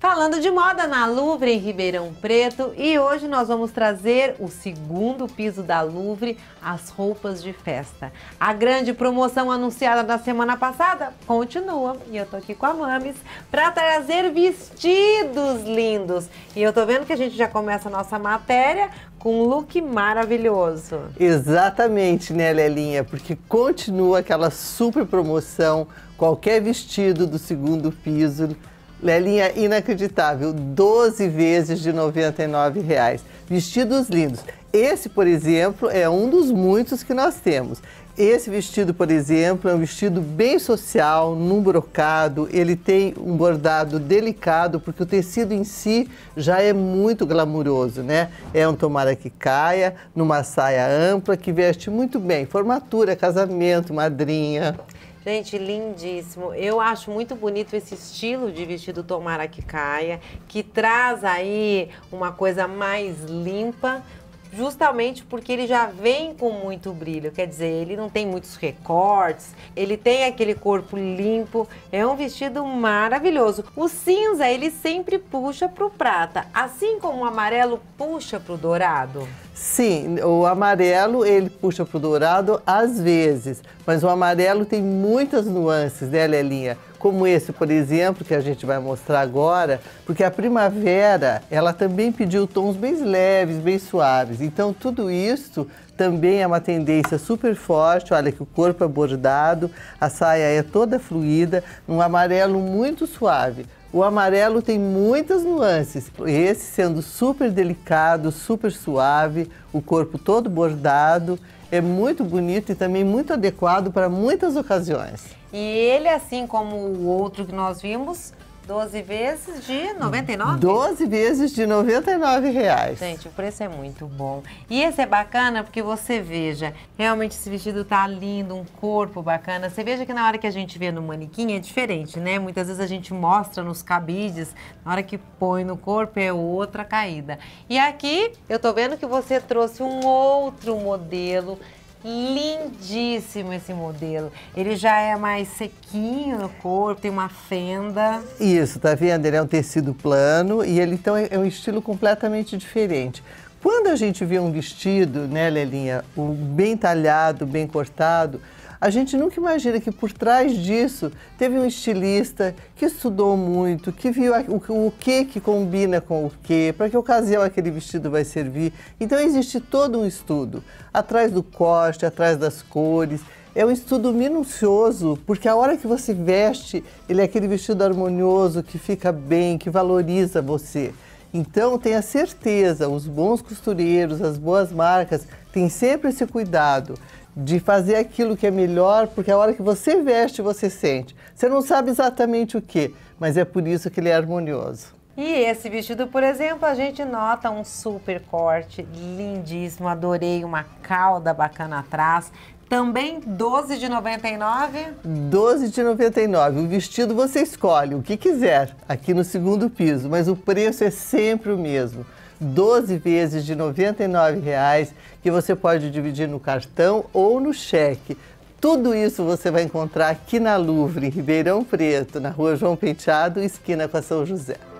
Falando de moda na Louvre em Ribeirão Preto e hoje nós vamos trazer o segundo piso da Louvre, as roupas de festa. A grande promoção anunciada na semana passada continua e eu tô aqui com a Mames para trazer vestidos lindos. E eu tô vendo que a gente já começa a nossa matéria com um look maravilhoso. Exatamente, né, Lelinha? Porque continua aquela super promoção, qualquer vestido do segundo piso Lelinha inacreditável, 12 vezes de R$ reais. Vestidos lindos. Esse, por exemplo, é um dos muitos que nós temos. Esse vestido, por exemplo, é um vestido bem social, num brocado. Ele tem um bordado delicado, porque o tecido em si já é muito glamuroso, né? É um tomara que caia, numa saia ampla, que veste muito bem. Formatura, casamento, madrinha. Gente, lindíssimo. Eu acho muito bonito esse estilo de vestido Tomara que caia, que traz aí uma coisa mais limpa, justamente porque ele já vem com muito brilho, quer dizer, ele não tem muitos recortes, ele tem aquele corpo limpo, é um vestido maravilhoso. O cinza ele sempre puxa para o prata, assim como o amarelo puxa para o dourado. Sim, o amarelo ele puxa para o dourado às vezes, mas o amarelo tem muitas nuances, né, Lelinha? como esse, por exemplo, que a gente vai mostrar agora, porque a primavera, ela também pediu tons bem leves, bem suaves. Então, tudo isso também é uma tendência super forte, olha que o corpo é bordado, a saia é toda fluída, um amarelo muito suave. O amarelo tem muitas nuances. Esse sendo super delicado, super suave, o corpo todo bordado, é muito bonito e também muito adequado para muitas ocasiões. E ele, assim como o outro que nós vimos, 12 vezes de 99? 12 vezes de 99 reais. Gente, o preço é muito bom. E esse é bacana porque você veja, realmente esse vestido tá lindo, um corpo bacana. Você veja que na hora que a gente vê no manequim é diferente, né? Muitas vezes a gente mostra nos cabides, na hora que põe no corpo é outra caída. E aqui eu tô vendo que você trouxe um outro modelo Lindíssimo esse modelo. Ele já é mais sequinho no corpo, tem uma fenda. Isso, tá vendo? Ele é um tecido plano e ele então é, é um estilo completamente diferente. Quando a gente vê um vestido, né, Lelinha, o bem talhado, bem cortado, a gente nunca imagina que por trás disso teve um estilista que estudou muito, que viu o, o que que combina com o que, para que ocasião aquele vestido vai servir. Então existe todo um estudo atrás do corte, atrás das cores. É um estudo minucioso, porque a hora que você veste, ele é aquele vestido harmonioso que fica bem, que valoriza você. Então, tenha certeza, os bons costureiros, as boas marcas, têm sempre esse cuidado de fazer aquilo que é melhor, porque a hora que você veste, você sente. Você não sabe exatamente o que, mas é por isso que ele é harmonioso. E esse vestido, por exemplo, a gente nota um super corte lindíssimo. Adorei uma cauda bacana atrás. Também 12 de 99? 12 de 99. O vestido você escolhe o que quiser aqui no segundo piso, mas o preço é sempre o mesmo. 12 vezes de R$ reais que você pode dividir no cartão ou no cheque. Tudo isso você vai encontrar aqui na Louvre, em Ribeirão Preto, na rua João Penteado, esquina com a São José.